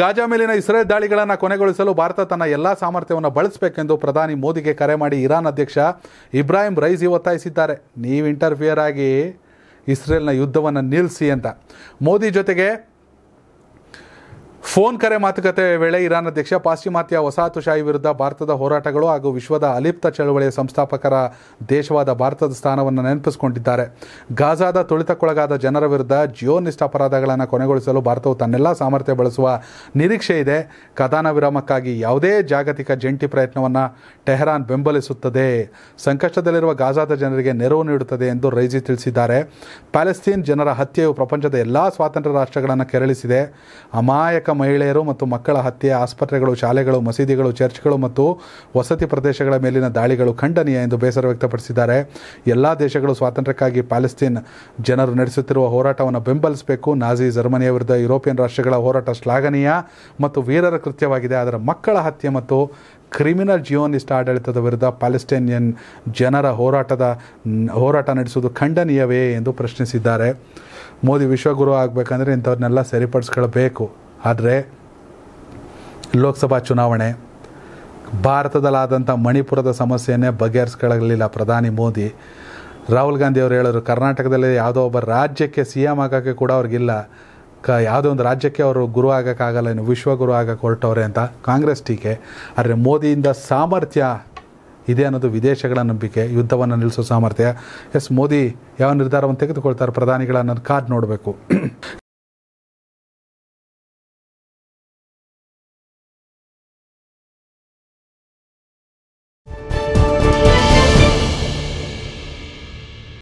Gaza ಮೇಲಿನ Israel ದಾಳಿಗಳನ್ನು ಕೊನೆಗೊಳಿಸಲು ಭಾರತ ತನ್ನ ಎಲ್ಲಾ ಸಾಮರ್ಥ್ಯವನ್ನು ಬಳಸಬೇಕೆಂದು ಪ್ರಧಾನಿ ಮೋದಿಗೆ ಕರೆ ಮಾಡಿ ಇರಾನ್ ಅಧ್ಯಕ್ಷ ಇಬ್ರಾಹಿಂ ರೈಸಿ ಒತ್ತಾಯಿಸಿದ್ದಾರೆ ನೀವು ಇಂಟರ್ಫಿಯರ್ ಆಗಿ ಇಸ್ರೇಲ್ನ ಯುದ್ಧವನ್ನು ನಿಲ್ಲಿಸಿ ಅಂತ ಮೋದಿ ಜೊತೆಗೆ ಫೋನ್ ಕರೆ ಮಾತುಕತೆ ವೇಳೆ ಇರಾನ್ ಅಧ್ಯಕ್ಷ ಪಾಶ್ಚಿಮಾತ್ಯ ವಸಾತುಶಾಹಿ ವಿರುದ್ಧ ಭಾರತದ ಹೋರಾಟಗಳು ಹಾಗೂ ವಿಶ್ವದ ಅಲಿಪ್ತ ಚಳವಳಿಯ ಸಂಸ್ಥಾಪಕರ ದೇಶವಾದ ಭಾರತದ ಸ್ಥಾನವನ್ನು ನೆನಪಿಸಿಕೊಂಡಿದ್ದಾರೆ ಗಾಜಾದ ತುಳಿತಕ್ಕೊಳಗಾದ ಜನರ ವಿರುದ್ಧ ಜಿಯೋನಿಷ್ಠ ಅಪರಾಧಗಳನ್ನು ಕೊನೆಗೊಳಿಸಲು ಭಾರತವು ತನ್ನೆಲ್ಲ ಸಾಮರ್ಥ್ಯ ಬಳಸುವ ನಿರೀಕ್ಷೆ ಇದೆ ಕದಾನ ವಿರಾಮಕ್ಕಾಗಿ ಯಾವುದೇ ಜಾಗತಿಕ ಜಂಟಿ ಪ್ರಯತ್ನವನ್ನು ಟೆಹರಾನ್ ಬೆಂಬಲಿಸುತ್ತದೆ ಸಂಕಷ್ಟದಲ್ಲಿರುವ ಗಾಜಾದ ಜನರಿಗೆ ನೆರವು ನೀಡುತ್ತದೆ ಎಂದು ರೈಜಿ ತಿಳಿಸಿದ್ದಾರೆ ಪ್ಯಾಲೆಸ್ತೀನ್ ಜನರ ಹತ್ಯೆಯು ಪ್ರಪಂಚದ ಎಲ್ಲ ಸ್ವಾತಂತ್ರ್ಯ ರಾಷ್ಟ್ರಗಳನ್ನು ಕೆರಳಿಸಿದೆ ಅಮಾಯಕ ಮಹಿಳೆಯರು ಮತ್ತು ಮಕ್ಕಳ ಹತ್ಯೆ ಆಸ್ಪತ್ರೆಗಳು ಶಾಲೆಗಳು ಮಸೀದಿಗಳು ಚರ್ಚ್ಗಳು ಮತ್ತು ವಸತಿ ಪ್ರದೇಶಗಳ ಮೇಲಿನ ದಾಳಿಗಳು ಖಂಡನೀಯ ಎಂದು ಬೇಸರ ವ್ಯಕ್ತಪಡಿಸಿದ್ದಾರೆ ಎಲ್ಲ ದೇಶಗಳು ಸ್ವಾತಂತ್ರ್ಯಕ್ಕಾಗಿ ಪ್ಯಾಲೆಸ್ತೀನ್ ಜನರು ನಡೆಸುತ್ತಿರುವ ಹೋರಾಟವನ್ನು ಬೆಂಬಲಿಸಬೇಕು ನಾಜಿ ಜರ್ಮನಿಯ ವಿರುದ್ಧ ಯುರೋಪಿಯನ್ ರಾಷ್ಟ್ರಗಳ ಹೋರಾಟ ಶ್ಲಾಘನೀಯ ಮತ್ತು ವೀರರ ಕೃತ್ಯವಾಗಿದೆ ಅದರ ಮಕ್ಕಳ ಹತ್ಯೆ ಮತ್ತು ಕ್ರಿಮಿನಲ್ ಜಿಯೋನಿಸ್ಟ್ ಆಡಳಿತದ ವಿರುದ್ಧ ಪ್ಯಾಲೆಸ್ಟೇನಿಯನ್ ಜನರ ಹೋರಾಟದ ಹೋರಾಟ ನಡೆಸುವುದು ಖಂಡನೀಯವೇ ಎಂದು ಪ್ರಶ್ನಿಸಿದ್ದಾರೆ ಮೋದಿ ವಿಶ್ವಗುರು ಆಗಬೇಕಂದ್ರೆ ಇಂಥವ್ರನ್ನೆಲ್ಲ ಸರಿಪಡಿಸ್ಕೊಳ್ಬೇಕು ಆದರೆ ಲೋಕಸಭಾ ಚುನಾವಣೆ ಭಾರತದಲ್ಲಾದಂಥ ಮಣಿಪುರದ ಸಮಸ್ಯೆಯನ್ನೇ ಬಗೆಹರಿಸ್ಕೊಳ್ಳಲಿಲ್ಲ ಪ್ರಧಾನಿ ಮೋದಿ ರಾಹುಲ್ ಗಾಂಧಿ ಅವರು ಹೇಳಿದ್ರು ಕರ್ನಾಟಕದಲ್ಲಿ ಯಾವುದೋ ಒಬ್ಬ ರಾಜ್ಯಕ್ಕೆ ಸಿ ಎಮ್ ಆಗೋಕ್ಕೆ ಕೂಡ ಅವ್ರಿಗಿಲ್ಲ ಕ ಯಾವುದೋ ಒಂದು ರಾಜ್ಯಕ್ಕೆ ಅವರು ಗುರು ಆಗೋಕ್ಕಾಗಲ್ಲ ಇನ್ನು ವಿಶ್ವಗುರು ಆಗಕ್ಕೆ ಹೊರಟವ್ರೆ ಅಂತ ಕಾಂಗ್ರೆಸ್ ಟೀಕೆ ಆದರೆ ಮೋದಿಯಿಂದ ಸಾಮರ್ಥ್ಯ ಇದೆ ಅನ್ನೋದು ವಿದೇಶಗಳ ನಂಬಿಕೆ ಯುದ್ಧವನ್ನು ನಿಲ್ಲಿಸೋ ಸಾಮರ್ಥ್ಯ ಎಸ್ ಮೋದಿ ಯಾವ ನಿರ್ಧಾರವನ್ನು ತೆಗೆದುಕೊಳ್ತಾರೆ ಪ್ರಧಾನಿಗಳ ಅನ್ನೋದು ನೋಡಬೇಕು